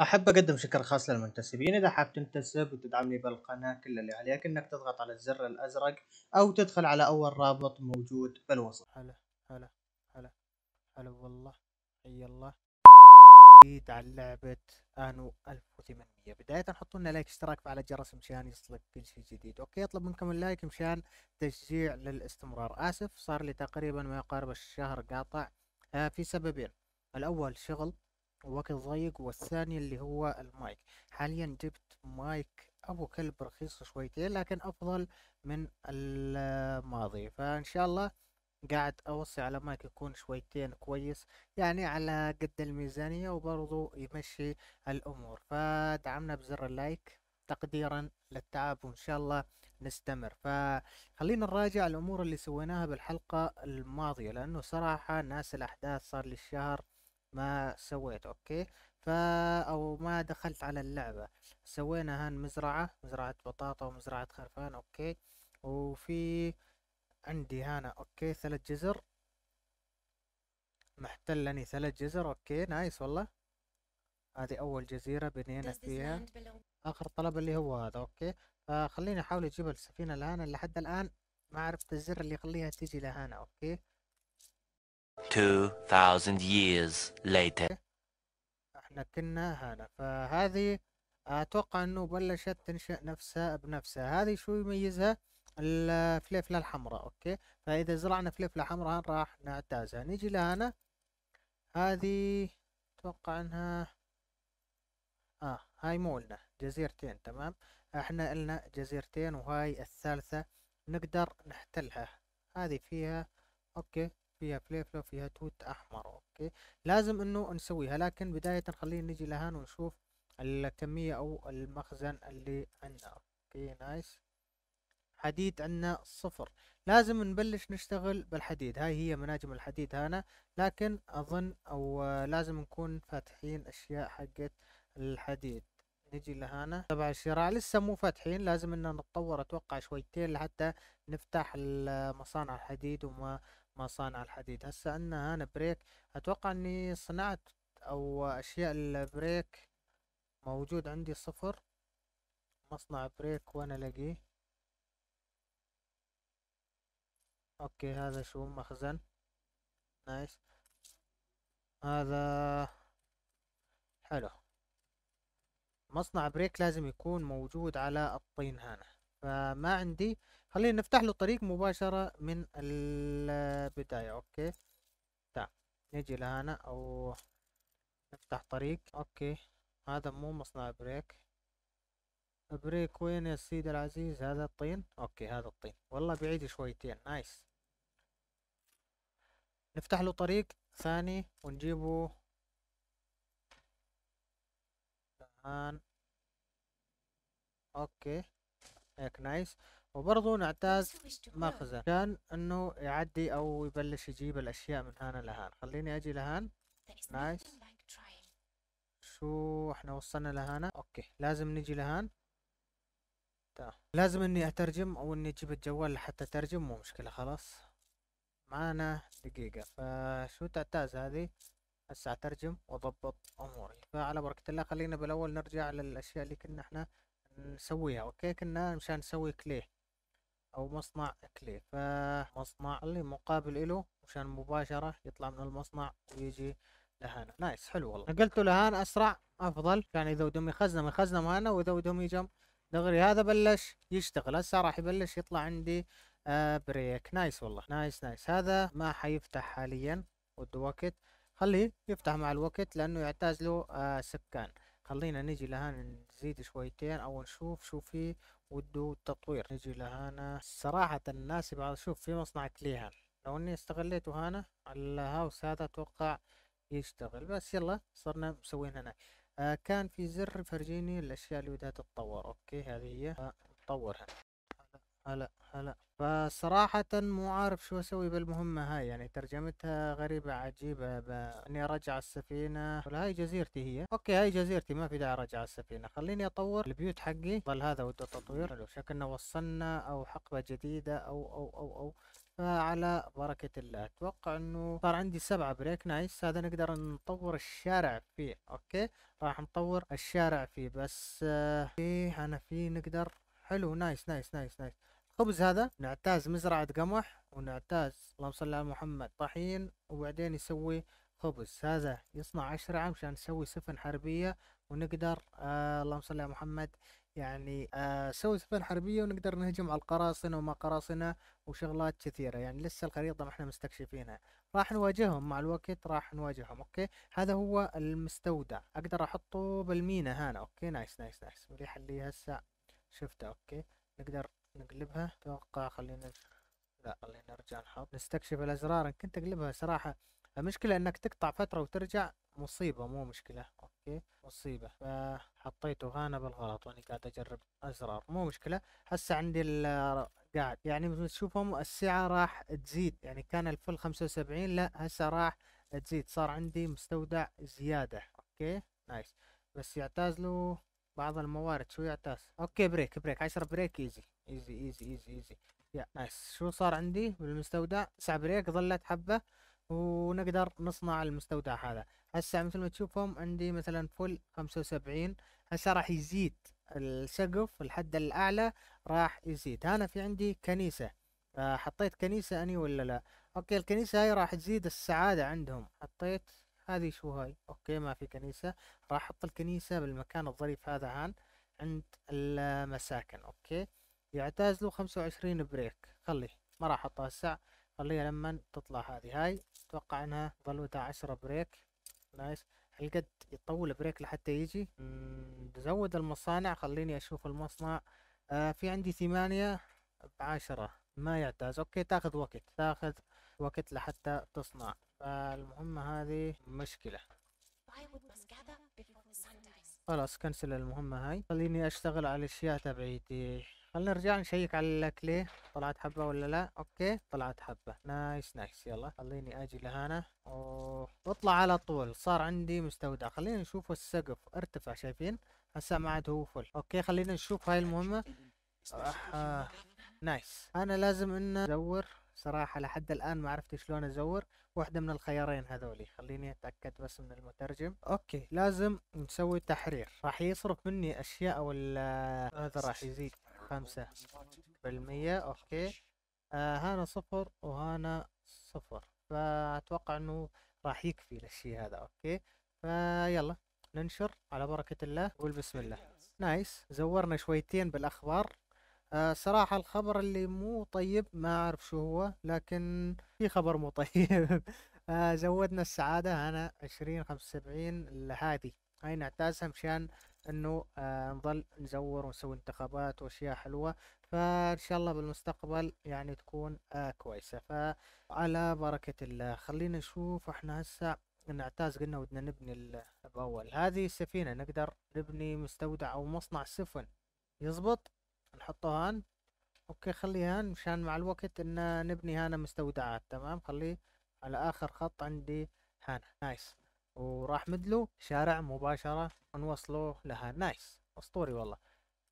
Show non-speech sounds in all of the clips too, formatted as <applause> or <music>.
أحب أقدم شكر خاص للمنتسبين إذا حاب تنتسب وتدعمني بالقناة كل اللي عليك إنك تضغط على الزر الأزرق أو تدخل على أول رابط موجود بالوصف هلا هلا هلا هلا والله حي الله جديد على لعبة أنو 1800 بداية حطوا لنا لايك اشتراك فعل الجرس مشان يصلك كل شيء جديد أوكي أطلب منكم اللايك مشان تشجيع للاستمرار آسف صار لي تقريبا ما يقارب الشهر قاطع آه في سببين الأول شغل وقت ضيق والثاني اللي هو المايك حاليا جبت مايك ابو كلب رخيص شويتين لكن افضل من الماضي فان شاء الله قاعد اوصي على مايك يكون شويتين كويس يعني على قد الميزانية وبرضو يمشي الامور فدعمنا بزر اللايك تقديرا للتعب وان شاء الله نستمر فخلينا نراجع الامور اللي سويناها بالحلقة الماضية لانه صراحة ناس الاحداث صار لي الشهر ما سويت اوكي فا او ما دخلت على اللعبة سوينا هان مزرعة مزرعة بطاطا ومزرعة خرفان اوكي وفي عندي هنا اوكي ثلاث جزر محتلني ثلاث جزر اوكي نايس والله هذه اول جزيرة بنينا فيها اخر طلب اللي هو هذا اوكي فخليني احاول اجيب السفينة الان لحد الان ما عرفت الزر اللي يخليها تجي لهنا اوكي 2000 years later احنا كنا هنا فهذه اتوقع انه بلشت تنشا نفسها بنفسها هذه شو يميزها الفليفلة الحمراء اوكي فاذا زرعنا فليفلة حمراء راح نعتازها نيجي لهنا هذه اتوقع انها اه هاي مولنا جزيرتين تمام احنا لنا جزيرتين وهاي الثالثة نقدر نحتلها هذه فيها اوكي فيها فليفله فيها توت احمر اوكي لازم انه نسويها لكن بداية خلينا نجي لهان ونشوف الكمية او المخزن اللي عندنا اوكي نايس حديد عندنا صفر لازم نبلش نشتغل بالحديد هاي هي مناجم الحديد هنا لكن اظن او لازم نكون فاتحين اشياء حقت الحديد نجي لهنا تبع الشراع لسه مو فاتحين لازم إننا نتطور اتوقع شويتين لحتى نفتح المصانع الحديد وما مصانع الحديد هسا عندنا هنا بريك اتوقع اني صنعت او اشياء البريك موجود عندي صفر مصنع بريك وانا الاقيه اوكي هذا شو مخزن نايس هذا حلو مصنع بريك لازم يكون موجود على الطين هنا فما عندي خلينا نفتح له طريق مباشرة من البداية اوكي تعال نجي لهنا او نفتح طريق اوكي هذا مو مصنع بريك بريك وين يا سيدي العزيز هذا الطين اوكي هذا الطين والله بعيد شويتين نايس نفتح له طريق ثاني ونجيبه الان اوكي هيك نايس وبرضه نعتاز مخزن كان انه يعدي او يبلش يجيب الاشياء من هنا لهان خليني اجي لهان نايس شو احنا وصلنا لهنا اوكي لازم نجي لهان تا. لازم اني اترجم او اني اجيب الجوال لحتى اترجم مو مشكله خلاص معانا دقيقه فشو تعتاز هذه هسه اترجم واضبط اموري فعلى بركه الله خلينا بالاول نرجع للاشياء اللي كنا احنا نسويها اوكي كنا مشان نسوي كليه او مصنع كليه فمصنع اللي مقابل له مشان مباشرة يطلع من المصنع ويجي لهنا نايس حلو والله نقلته لهنا اسرع افضل يعني اذا بدهم يخزنه يخزنه معنا واذا بدهم يجم دغري هذا بلش يشتغل هسه راح يبلش يطلع عندي آه بريك نايس والله نايس نايس هذا ما حيفتح حاليا بده وقت خليه يفتح مع الوقت لانه يعتاز له آه سكان خلينا نجي لهان زيد شويتين او نشوف شو في وده التطوير نجي لهنا صراحة الناس يبغى شوف في مصنع كليها لو اني استغليته هنا الهاوس هذا اتوقع يشتغل بس يلا صرنا مسوين هنا آه كان في زر فرجيني الاشياء اللي بدها تتطور اوكي هذه هي آه هنا هلا هلا هلا فصراحة مو عارف شو أسوي بالمهمة هاي يعني ترجمتها غريبة عجيبة إني أرجع السفينة ولا طيب، هاي جزيرتي هي أوكي هاي جزيرتي ما في داعي أرجع السفينة خليني أطور البيوت حقي ظل هذا وده تطوير حلو شكلنا وصلنا أو حقبة جديدة أو أو أو أو فعلى بركة الله أتوقع أنه صار عندي سبعة بريك نايس هذا نقدر نطور الشارع فيه أوكي راح نطور الشارع فيه بس آه إيه، أنا فيه نقدر حلو نايس نايس نايس نايس الخبز هذا نعتاز مزرعة قمح ونعتاز اللهم صل على محمد طحين وبعدين يسوي خبز هذا يصنع عشرة عام عشان نسوي سفن حربية ونقدر آه اللهم صل على محمد يعني نسوي آه سفن حربية ونقدر نهجم على القراصنة وما قراصنة وشغلات كثيرة يعني لسه الخريطة ما احنا مستكشفينها راح نواجههم مع الوقت راح نواجههم اوكي هذا هو المستودع اقدر احطه بالمينا هنا اوكي نايس نايس نايس وريح اللي هسه شفته اوكي نقدر نقلبها اتوقع خلينا لا خلينا نرجع نحط نستكشف الازرار ان كنت اقلبها صراحة المشكلة انك تقطع فترة وترجع مصيبة مو مشكلة اوكي مصيبة فحطيته هنا بالغلط واني قاعد اجرب ازرار مو مشكلة هسه عندي قاعد يعني تشوفهم السعة راح تزيد يعني كان الفل خمسة وسبعين لا هسه راح تزيد صار عندي مستودع زيادة اوكي نايس بس يعتاز له بعض الموارد شو يعتاز اوكي بريك بريك عشرة بريك ايزي ايزي ايزي ايزي ايزي بس شو صار عندي بالمستودع بريك ظلت حبة ونقدر نصنع المستودع هذا هسه مثل ما تشوفهم عندي مثلا فل 75 هسه راح يزيد السقف الحد الأعلى راح يزيد أنا في عندي كنيسة آه، حطيت كنيسة أني ولا لا أوكي الكنيسة هاي راح تزيد السعادة عندهم حطيت هذه شو هاي أوكي ما في كنيسة راح أحط الكنيسة بالمكان الظريف هذا هان عند المساكن أوكي له خمسة وعشرين بريك خليه ما راح احطها الساعة خليها لما تطلع هذه هاي اتوقع انها ظلوتها عشرة بريك نايس هل قد يطول بريك لحتى يجي بزود المصانع خليني اشوف المصنع آه في عندي ثمانية بعشرة ما يعتاز اوكي تاخذ وقت تاخذ وقت لحتى تصنع فالمهمة هذه مشكلة خلاص كنسل المهمة هاي خليني اشتغل على الاشياء تبعيتي خلينا نرجع نشيك على الكلي طلعت حبة ولا لا اوكي طلعت حبة نايس نايس يلا خليني اجي لهنا اوه واطلع على طول صار عندي مستودع خلينا نشوف السقف ارتفع شايفين هسه ما عاد هو فل اوكي خلينا نشوف هاي المهمة آه. نايس انا لازم ان ازور صراحة لحد الآن ما عرفت شلون أزور واحدة من الخيارين هذولي خليني أتأكد بس من المترجم أوكي لازم نسوي تحرير راح يصرف مني أشياء ولا هذا راح يزيد خمسة بالمية اوكي آه هنا صفر وهنا صفر فاتوقع انه راح يكفي للشيء هذا اوكي فيلا ننشر على بركة الله والبسم الله نايس زورنا شويتين بالاخبار آه صراحة الخبر اللي مو طيب ما اعرف شو هو لكن في خبر مو طيب <laughs> آه زودنا السعادة هنا عشرين خمسة وسبعين هاي نعتازها مشان انه آه، نظل نزور ونسوي انتخابات واشياء حلوة فان شاء الله بالمستقبل يعني تكون آه، كويسة فعلى بركة الله خلينا نشوف احنا هسه نعتاز قلنا ودنا نبني الاول هذه السفينة نقدر نبني مستودع او مصنع سفن يزبط نحطه هان اوكي خليها هان مشان مع الوقت ان نبني هنا مستودعات تمام خليه على اخر خط عندي هنا نايس وراح مدلو شارع مباشرة نوصله لها نايس اسطوري والله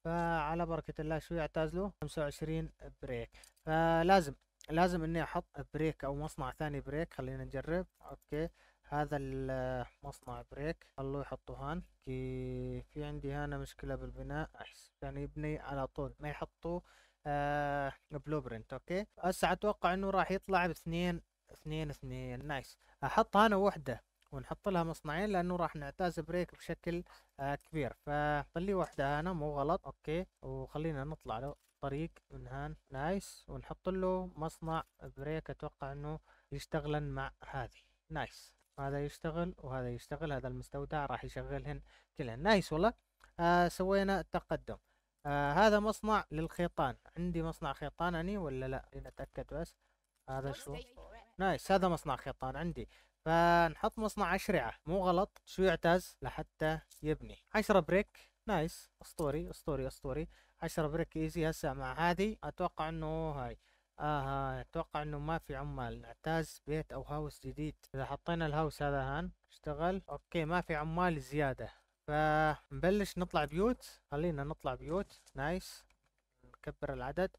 فعلى بركة الله شو يعتاز له 25 بريك فلازم لازم اني احط بريك او مصنع ثاني بريك خلينا نجرب اوكي هذا المصنع بريك خلوه يحطه هان كي في عندي هنا مشكلة بالبناء احسن يعني يبني على طول ما يحطوا آه بلو برنت اوكي هسه اتوقع انه راح يطلع باثنين اثنين اثنين نايس احط انا وحدة ونحط لها مصنعين لانه راح نعتاز بريك بشكل آه كبير فخلي واحدة هنا مو غلط اوكي وخلينا نطلع له طريق من هان نايس ونحط له مصنع بريك اتوقع انه يشتغلن مع هذه نايس هذا يشتغل وهذا يشتغل هذا المستودع راح يشغلهن كلهن نايس والله آه سوينا التقدم آه هذا مصنع للخيطان عندي مصنع خيطان أني ولا لا لنتأكد بس هذا شو نايس هذا مصنع خيطان عندي فنحط مصنع أشرعة مو غلط شو يعتز لحتى يبني عشرة بريك نايس أسطوري أسطوري أسطوري عشرة بريك إيزي هسا مع هذه أتوقع إنه هاي آه أتوقع إنه ما في عمال نعتاز بيت أو هاوس جديد إذا حطينا الهاوس هذا هان اشتغل أوكي ما في عمال زيادة فنبلش نطلع بيوت خلينا نطلع بيوت نايس نكبر العدد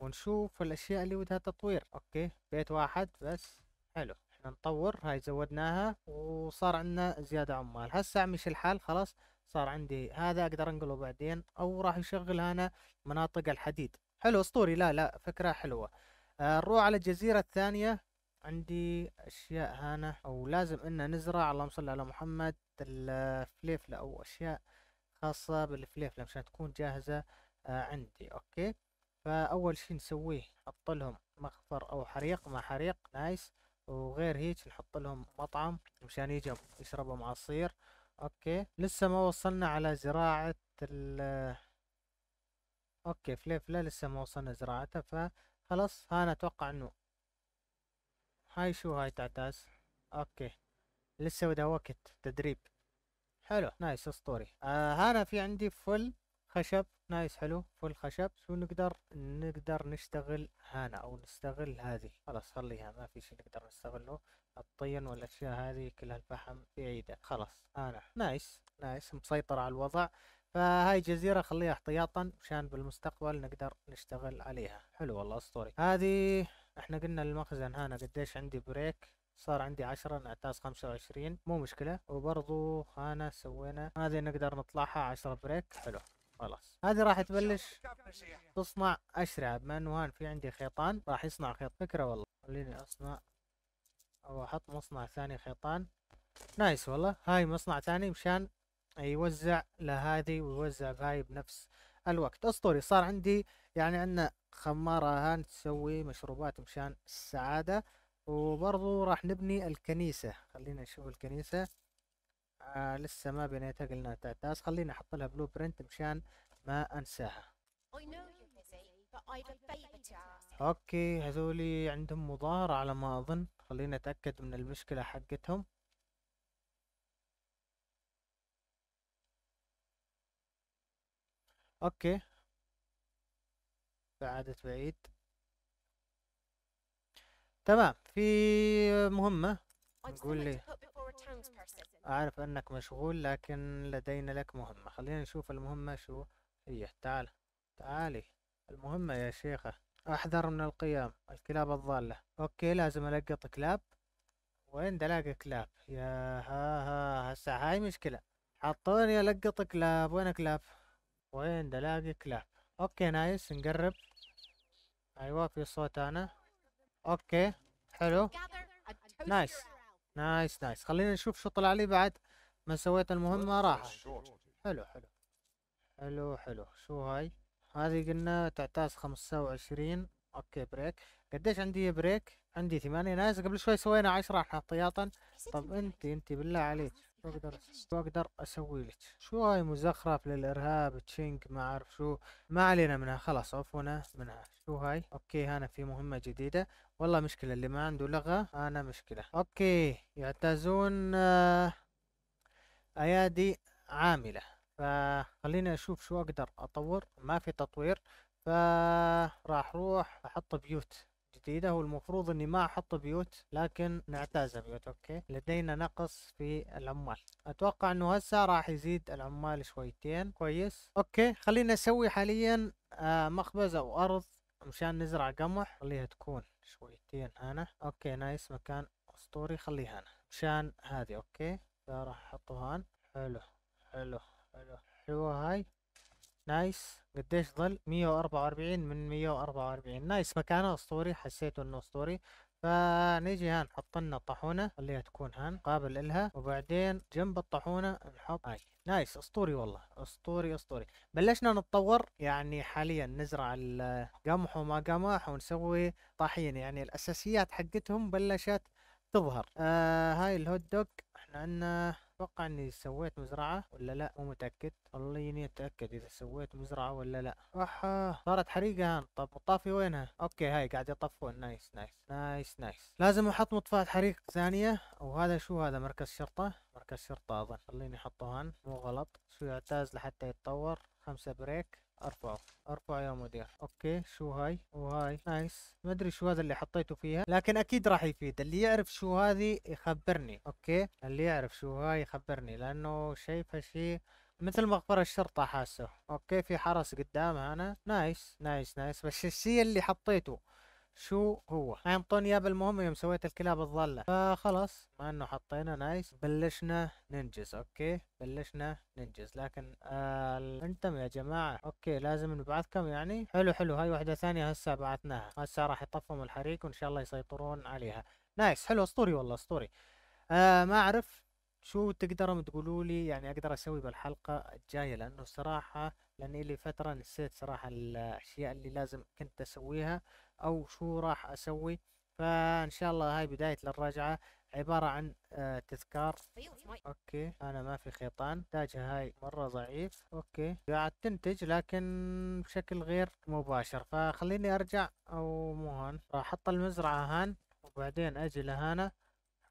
ونشوف الأشياء اللي ودها تطوير أوكي بيت واحد بس حلو نطور هاي زودناها وصار عندنا زيادة عمال هسا مش الحال خلاص صار عندي هذا اقدر انقله بعدين او راح يشغل هنا مناطق الحديد حلو اسطوري لا لا فكرة حلوة آه نروح على الجزيرة الثانية عندي اشياء هنا او لازم ان نزرع اللهم صل على محمد الفليفلة او اشياء خاصة بالفليفلة مشان تكون جاهزة آه عندي اوكي فاول شي نسويه نحط لهم مخفر او حريق مع حريق نايس وغير هيك نحط لهم مطعم مشان يجوا مع عصير اوكي لسه ما وصلنا على زراعة ال اوكي فليفلة لسه ما وصلنا زراعتها فخلاص ها انا اتوقع انه هاي شو هاي تعتاز اوكي لسه بدا وقت تدريب حلو نايس اسطوري آه هذا في عندي فل خشب نايس حلو فل خشب شو نقدر نقدر نشتغل هنا او نستغل هذه خلاص خليها ما في شيء نقدر نستغله الطين والاشياء هذه كلها الفحم بعيدة خلاص انا نايس نايس مسيطر على الوضع فهاي جزيرة خليها احتياطا مشان بالمستقبل نقدر نشتغل عليها حلو والله اسطوري هذه احنا قلنا المخزن هنا قديش عندي بريك صار عندي عشرة نعتاز خمسة وعشرين مو مشكلة وبرضو هنا سوينا هذه نقدر نطلعها عشرة بريك حلو خلاص هذه راح تبلش تصنع أشرعة بما إنه هان في عندي خيطان راح يصنع خيط فكرة والله خليني أصنع أو أحط مصنع ثاني خيطان نايس والله هاي مصنع ثاني مشان يوزع لهذه ويوزع بهاي بنفس الوقت اسطوري صار عندي يعني عندنا خمارة هان تسوي مشروبات مشان السعادة وبرضو راح نبني الكنيسة خلينا نشوف الكنيسة آه لسه ما بنيتها قلنا تعتاز خليني احط لها بلو برنت مشان ما انساها اوكي هذولي عندهم مظاهرة على ما اظن خلينا اتأكد من المشكلة حقتهم اوكي بعدت بعيد تمام في مهمة نقول لي أعرف أنك مشغول لكن لدينا لك مهمة خلينا نشوف المهمة شو هي تعال تعالي المهمة يا شيخة أحذر من القيام الكلاب الضالة أوكي لازم ألقط كلاب وين دلاقي كلاب يا ها ها هسا هاي مشكلة حطوني ألقط كلاب وين كلاب وين دلاقي كلاب أوكي نايس نقرب أيوة في صوت أنا أوكي حلو نايس نايس نايس خلينا نشوف شو طلع لي بعد ما سويت المهمة راح حلو حلو حلو حلو شو هاي هذه قلنا تعتاز خمسة وعشرين اوكي بريك قديش عندي بريك عندي ثمانية نايس قبل شوي سوينا عشرة احتياطا طب انت انت بالله عليك شو اقدر شو اقدر اسوي لك شو هاي مزخرف للارهاب تشينك ما اعرف شو ما علينا منها خلاص عفونا منها شو هاي اوكي هنا في مهمة جديدة والله مشكلة اللي ما عنده لغة انا مشكلة اوكي يعتازون آه، ايادي عاملة فخليني اشوف شو اقدر اطور ما في تطوير فراح اروح احط بيوت جديدة والمفروض اني ما احط بيوت لكن نعتاز بيوت اوكي لدينا نقص في العمال اتوقع انه هسه راح يزيد العمال شويتين كويس اوكي خلينا نسوي حاليا آه مخبز او ارض مشان نزرع قمح خليها تكون شويتين هنا اوكي نايس مكان اسطوري خليها هنا مشان هذه اوكي راح احطها هان حلو حلو حلو حلوة هاي نايس قديش ظل 144 من 144 نايس مكانه اسطوري حسيته انه اسطوري فنيجي هان نحط لنا الطاحونه خليها تكون هان قابل إلها وبعدين جنب الطاحونه نحط هاي نايس اسطوري والله اسطوري اسطوري بلشنا نتطور يعني حاليا نزرع القمح وما قمح ونسوي طاحين يعني الاساسيات حقتهم بلشت تظهر آه هاي الهوت دوغ احنا عندنا اتوقع اني سويت مزرعة ولا لا مو متأكد والله اني اتأكد اذا سويت مزرعة ولا لا احا صارت حريقة هان طب الطافي وينها اوكي هاي قاعد يطفون نايس نايس نايس نايس لازم احط مطفاة حريق ثانية وهذا شو هذا مركز شرطة مركز شرطة اظن خليني احطه هان مو غلط شو يعتاز لحتى يتطور خمسة بريك ارفعه ارفعه يا مدير اوكي شو هاي وهاي نايس ما ادري شو هذا اللي حطيته فيها لكن اكيد راح يفيد اللي يعرف شو هذه يخبرني اوكي اللي يعرف شو هاي يخبرني لانه شايفها شيء مثل مغفرة الشرطة حاسه اوكي في حرس قدامها انا نايس نايس نايس بس الشيء اللي حطيته شو هو انطوني ياب بالمهم يوم سويت الكلاب الضالة فخلاص مع انه حطينا نايس بلشنا ننجز اوكي بلشنا ننجز لكن آه انتم يا جماعة اوكي لازم نبعثكم يعني حلو حلو هاي واحدة ثانية هسه بعثناها هسه راح يطفهم الحريق وان شاء الله يسيطرون عليها نايس حلو اسطوري والله اسطوري آه ما اعرف شو تقدروا تقولوا لي يعني اقدر اسوي بالحلقة الجاية لانه صراحة لاني لي فتره نسيت صراحه الاشياء اللي لازم كنت اسويها او شو راح اسوي فان شاء الله هاي بدايه للرجعه عباره عن آه تذكار اوكي انا ما في خيطان تاجها هاي مره ضعيف اوكي قاعد تنتج لكن بشكل غير مباشر فخليني ارجع او مو هان راح احط المزرعه هان وبعدين اجي لهنا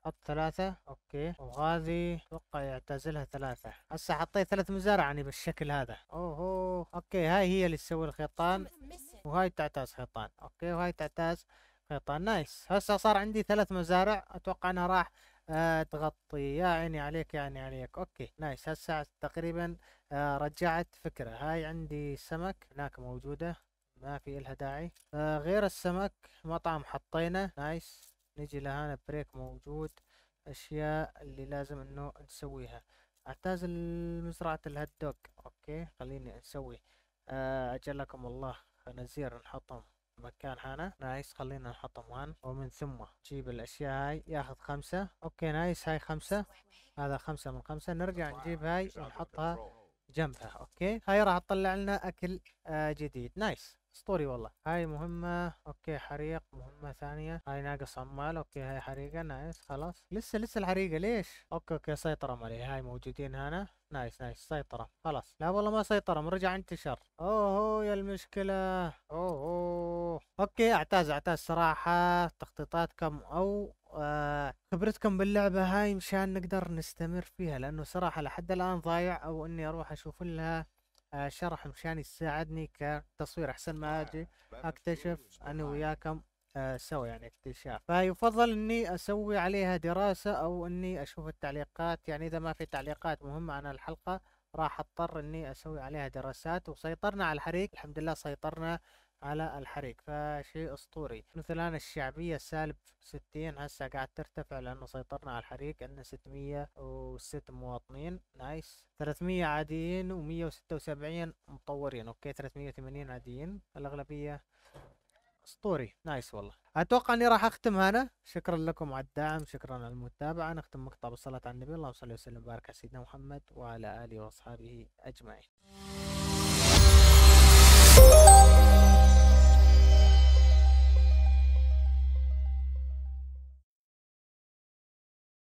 حط ثلاثة اوكي وهذه اتوقع يعتزلها ثلاثة هسه حطيت ثلاث مزارع يعني بالشكل هذا اوه اوكي هاي هي اللي تسوي الخيطان وهاي تعتاز خيطان اوكي وهاي تعتاز خيطان نايس هسه صار عندي ثلاث مزارع اتوقع انها راح آه تغطي يا عيني عليك يا عيني عليك اوكي نايس هسه تقريبا آه رجعت فكرة هاي عندي سمك هناك موجودة ما في إلها داعي آه غير السمك مطعم حطينا نايس نجي لهنا بريك موجود اشياء اللي لازم انه نسويها اعتاز المزرعة الهات دوغ اوكي خليني اسوي آه، اجلكم الله نزير نحطهم مكان هنا نايس خلينا نحطهم هان ومن ثم نجيب الاشياء هاي ياخذ خمسة اوكي نايس هاي خمسة هذا خمسة من خمسة نرجع نجيب هاي ونحطها جنبها اوكي هاي راح تطلع لنا اكل آه جديد نايس اسطوري والله هاي مهمة اوكي حريق مهمة ثانية هاي ناقص عمال اوكي هاي حريقة نايس خلاص لسه لسه الحريقة ليش اوكي اوكي سيطرة عليه هاي موجودين هنا نايس نايس سيطرة خلاص لا والله ما سيطرة مرجع انتشر اوه يا المشكلة اوه اوكي اعتاز اعتاز صراحة تخطيطاتكم او آه خبرتكم باللعبة هاي مشان نقدر نستمر فيها لانه صراحة لحد الان ضايع او اني اروح اشوف لها آه، شرح مشان يساعدني كتصوير احسن ما آه، اجي اكتشف انا آه. وياكم سوا يعني اكتشاف فيفضل اني اسوي عليها دراسة او اني اشوف التعليقات يعني اذا ما في تعليقات مهمة عن الحلقة راح اضطر اني اسوي عليها دراسات وسيطرنا على الحريق الحمد لله سيطرنا على الحريق فشيء اسطوري مثل الان الشعبية سالب 60 هسه قاعد ترتفع لانه سيطرنا على الحريق عندنا 606 مواطنين نايس 300 عاديين و176 مطورين اوكي 380 عاديين الاغلبية اسطوري نايس والله اتوقع اني راح اختم هنا شكرا لكم على الدعم شكرا على المتابعه نختم مقطع بالصلاه على النبي اللهم صل وسلم وبارك على سيدنا محمد وعلى اله واصحابه اجمعين